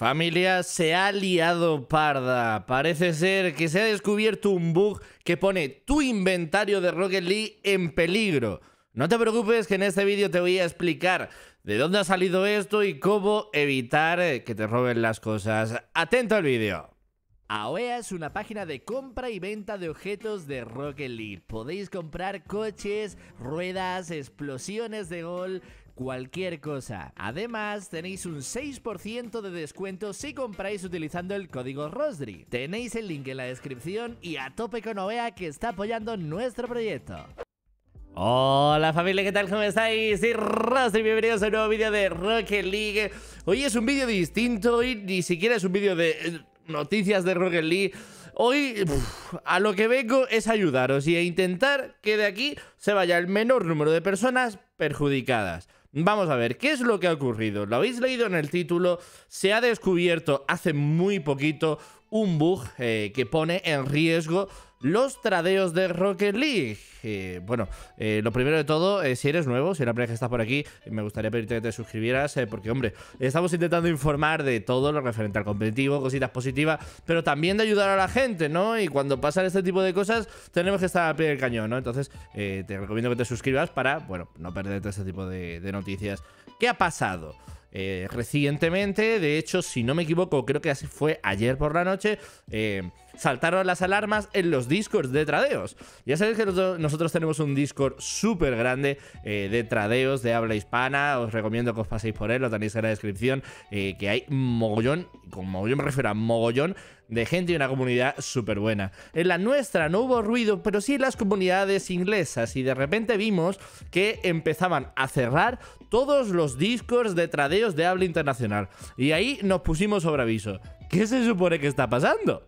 Familia, se ha liado parda. Parece ser que se ha descubierto un bug que pone tu inventario de Rocket League en peligro. No te preocupes que en este vídeo te voy a explicar de dónde ha salido esto y cómo evitar eh, que te roben las cosas. Atento al vídeo. AOEA es una página de compra y venta de objetos de Rocket League. Podéis comprar coches, ruedas, explosiones de gol, cualquier cosa. Además, tenéis un 6% de descuento si compráis utilizando el código ROSDRI. Tenéis el link en la descripción y a tope con OEA que está apoyando nuestro proyecto. Hola familia, ¿qué tal? ¿Cómo estáis? Soy Rostri, bienvenidos a un nuevo vídeo de Rocket League Hoy es un vídeo distinto, hoy ni siquiera es un vídeo de eh, noticias de Rocket League Hoy a lo que vengo es ayudaros y a intentar que de aquí se vaya el menor número de personas perjudicadas Vamos a ver, ¿qué es lo que ha ocurrido? Lo habéis leído en el título, se ha descubierto hace muy poquito un bug eh, que pone en riesgo los tradeos de Rocket League. Eh, bueno, eh, lo primero de todo, eh, si eres nuevo, si eres la primera que estás por aquí, me gustaría pedirte que te suscribieras, porque, hombre, estamos intentando informar de todo lo referente al competitivo, cositas positivas, pero también de ayudar a la gente, ¿no? Y cuando pasan este tipo de cosas, tenemos que estar a pie del cañón, ¿no? Entonces, te recomiendo que te suscribas para, bueno, no perderte este tipo de, noticias. ¿Qué ha pasado? recientemente. De hecho, si no me equivoco, creo que así fue ayer por la noche. saltaron las alarmas en los discords de tradeos. Ya sabéis que nosotros tenemos un Discord súper grande eh, de tradeos de habla hispana. Os recomiendo que os paséis por él, lo tenéis en la descripción. Eh, que hay mogollón, con mogollón me refiero a mogollón de gente y una comunidad súper buena. En la nuestra no hubo ruido, pero sí en las comunidades inglesas y de repente vimos que empezaban a cerrar todos los discos de tradeos de habla internacional. Y ahí nos pusimos sobre aviso. ¿Qué se supone que está pasando?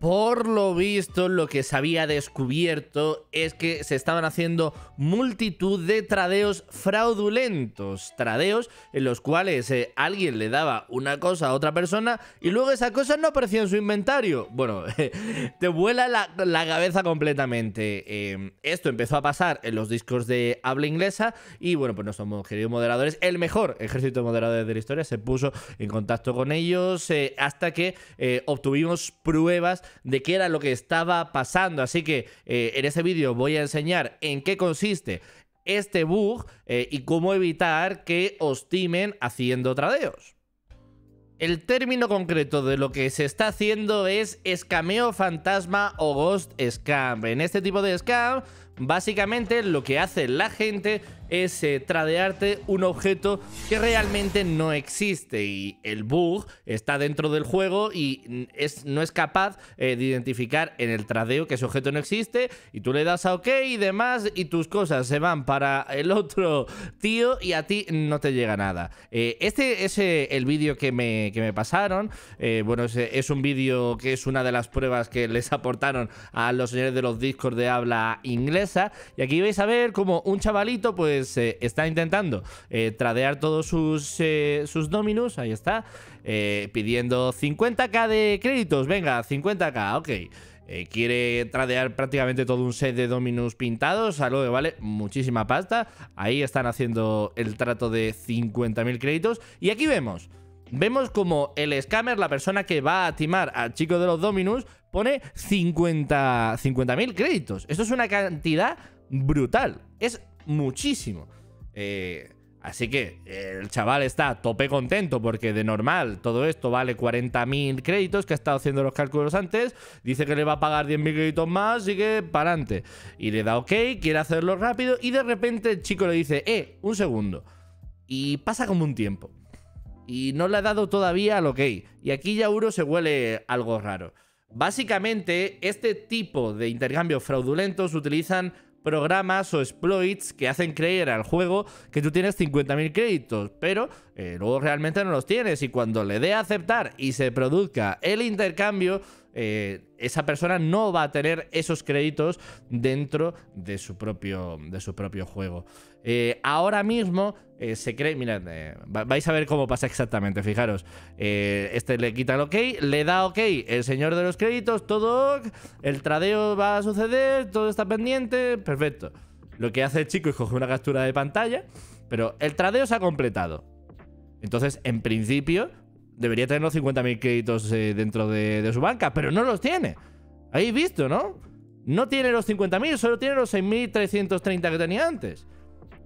Por lo visto, lo que se había descubierto es que se estaban haciendo multitud de tradeos fraudulentos. Tradeos en los cuales eh, alguien le daba una cosa a otra persona y luego esa cosa no aparecía en su inventario. Bueno, te vuela la, cabeza completamente. Em, esto empezó a pasar en los discos de habla inglesa y bueno, pues nuestros queridos moderadores, el mejor ejército de moderadores de la historia, se puso en contacto con ellos eh, hasta que eh, obtuvimos pruebas de qué era lo que estaba pasando. Así que eh, en este vídeo voy a enseñar en qué consiste este bug eh, y cómo evitar que os timen haciendo tradeos. El término concreto de lo que se está haciendo es escameo fantasma o ghost scam. En este tipo de scam Básicamente lo que hace la gente es eh, tradearte un objeto que realmente no existe y el bug está dentro del juego y es, no es capaz eh, de identificar en el tradeo que ese objeto no existe y tú le das a OK y demás y tus cosas se van para el otro tío y a ti no te llega nada. Eh, este es el vídeo que me, que me pasaron, bueno, es, es un vídeo que es una de las pruebas que les aportaron a los señores de los discos de habla inglés y aquí vais a ver como un chavalito pues eh, está intentando eh, tradear todos sus, eh, sus dominus, ahí está, pidiendo 50k de créditos, venga, 50k, ok. quiere tradear prácticamente todo un set de dominus pintados, algo de vale muchísima pasta. Ahí están haciendo el trato de 50.000 créditos. Y aquí vemos, vemos como el scammer, la persona que va a timar al chico de los dominus, pone 50 créditos. Esto es una cantidad brutal. Es muchísimo. Eh, así que el chaval está tope contento porque de normal todo esto vale 40.000 créditos que ha estado haciendo los cálculos antes. Dice que le va a pagar 10.000 créditos más, así que para adelante. Y le da ok, quiere hacerlo rápido y de repente el chico le dice, eh, un segundo. Y pasa como un tiempo. Y no le ha dado todavía al ok. Y aquí ya Uro se huele algo raro. Básicamente, este tipo de intercambios fraudulentos utilizan programas o exploits que hacen creer al juego que tú tienes 50.000 créditos, pero eh, luego realmente no los tienes y cuando le dé a aceptar y se produzca el intercambio, eh, esa persona no va a tener esos créditos dentro de su propio, de su propio juego. Eh, ahora mismo eh, se cree, mirad, vais a ver cómo pasa exactamente, fijaros. este le quita el ok, le da ok el señor de los créditos, todo el tradeo va a suceder, todo está pendiente, perfecto. Lo que hace el chico es coger una captura de pantalla, pero el tradeo se ha completado. Entonces, en principio, debería tener los 50.000 créditos eh, dentro de, su banca, pero no los tiene. Ahí visto, ¿no? No tiene los 50.000, solo tiene los 6.330 que tenía antes.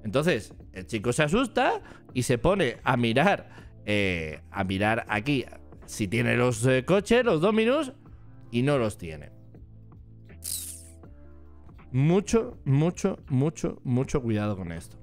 Entonces, el chico se asusta y se pone a mirar, eh, a mirar aquí si tiene los eh, coches, los Dominus, y no los tiene. Mucho, mucho, mucho, mucho cuidado con esto.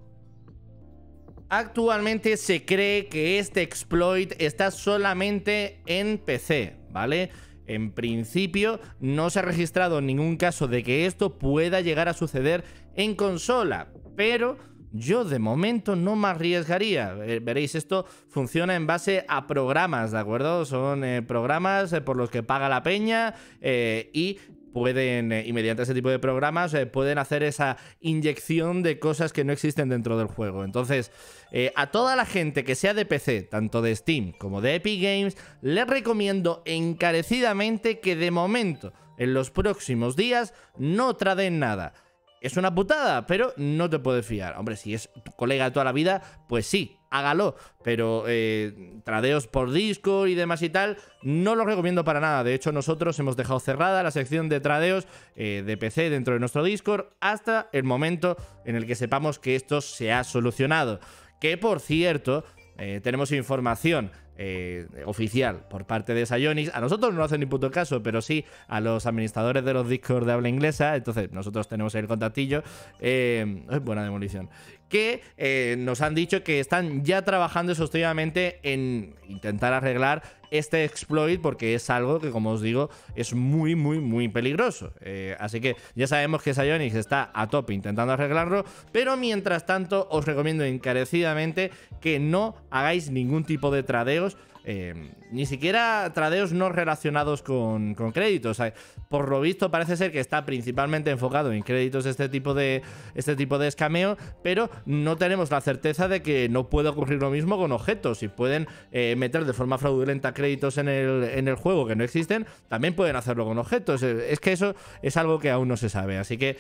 Actualmente se cree que este exploit está solamente en PC, ¿vale? En principio no se ha registrado ningún caso de que esto pueda llegar a suceder en consola, pero yo de momento no me arriesgaría. Eh, veréis, esto funciona en base a programas, ¿de acuerdo? Son eh, programas eh, por los que paga la peña y pueden, eh, y mediante ese tipo de programas, eh, pueden hacer esa inyección de cosas que no existen dentro del juego. Entonces, eh, a toda la gente que sea de PC, tanto de Steam como de Epic Games, les recomiendo encarecidamente que de momento, en los próximos días, no traden nada. Es una putada, pero no te puedes fiar. Hombre, si es colega de toda la vida, pues sí, hágalo. Pero eh, tradeos por disco y demás y tal, no lo recomiendo para nada. De hecho, nosotros hemos dejado cerrada la sección de tradeos eh, de PC dentro de nuestro Discord hasta el momento en el que sepamos que esto se ha solucionado. Que por cierto, eh, tenemos información eh, oficial por parte de Sionix. A nosotros no hacen ni puto caso, pero sí a los administradores de los discos de habla inglesa. Entonces, nosotros tenemos el contactillo. Eh, buena demolición. Que eh, nos han dicho que están ya trabajando exhaustivamente en intentar arreglar este exploit porque es algo que, como os digo, es muy, muy, muy peligroso. así que ya sabemos que Sionix está a tope intentando arreglarlo, pero mientras tanto os recomiendo encarecidamente que no hagáis ningún tipo de tradeos euros eh, ni siquiera tradeos no relacionados con, créditos. por lo visto parece ser que está principalmente enfocado en créditos este tipo de este tipo de escameo, pero no tenemos la certeza de que no puede ocurrir lo mismo con objetos. Si pueden eh, meter de forma fraudulenta créditos en el, juego que no existen, también pueden hacerlo con objetos. Eh, es que eso es algo que aún no se sabe, así que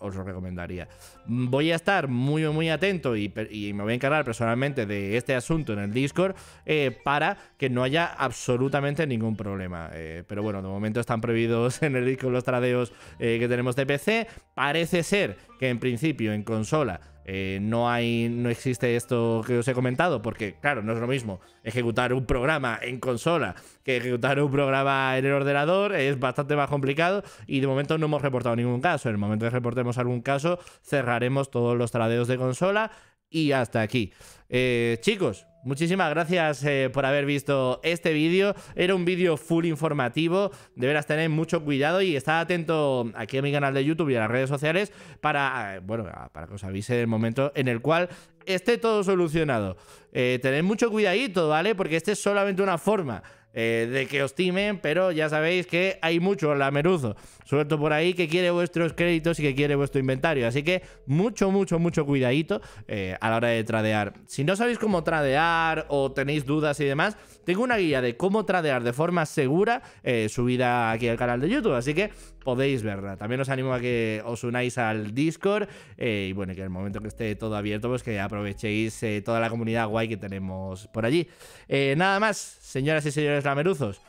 os lo recomendaría. Voy a estar muy muy atento y, me voy a encargar personalmente de este asunto en el Discord. Eh, para que no haya absolutamente ningún problema. Eh, pero bueno, de momento están prohibidos en el disco los tradeos eh, que tenemos de PC. Parece ser que en principio en consola eh, no, hay, no existe esto que os he comentado, porque claro, no es lo mismo ejecutar un programa en consola que ejecutar un programa en el ordenador, es bastante más complicado y de momento no hemos reportado ningún caso. En el momento que reportemos algún caso, cerraremos todos los tradeos de consola y hasta aquí. Eh, chicos, Muchísimas gracias eh, por haber visto este vídeo. Era un vídeo full informativo. Deberás tener mucho cuidado y estar atento aquí a mi canal de YouTube y a las redes sociales para, eh, bueno, ah, para que os avise el momento en el cual esté todo solucionado. tened mucho cuidadito, ¿vale? Porque este es solamente una forma eh, de que os timen, pero ya sabéis que hay mucho lameruzo suelto por ahí que quiere vuestros créditos y que quiere vuestro inventario. Así que mucho, mucho, mucho cuidadito eh, a la hora de tradear. Si no sabéis cómo tradear o tenéis dudas y demás, tengo una guía de cómo tradear de forma segura eh, subida aquí al canal de YouTube. Así que podéis verla. También os animo a que os unáis al Discord eh, y bueno, que en el momento que esté todo abierto, pues que aprovechéis eh, toda la comunidad guay que tenemos por allí. Eh, nada más, señoras y señores lameruzos.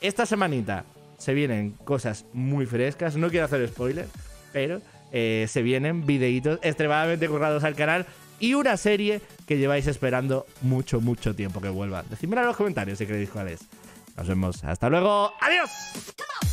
Esta semanita se vienen cosas muy frescas, no quiero hacer spoiler, pero se vienen videitos extremadamente currados al canal y una serie que lleváis esperando mucho, mucho tiempo que vuelva. Decidme en los comentarios si creéis cuál es. Nos vemos. Hasta luego. Adiós.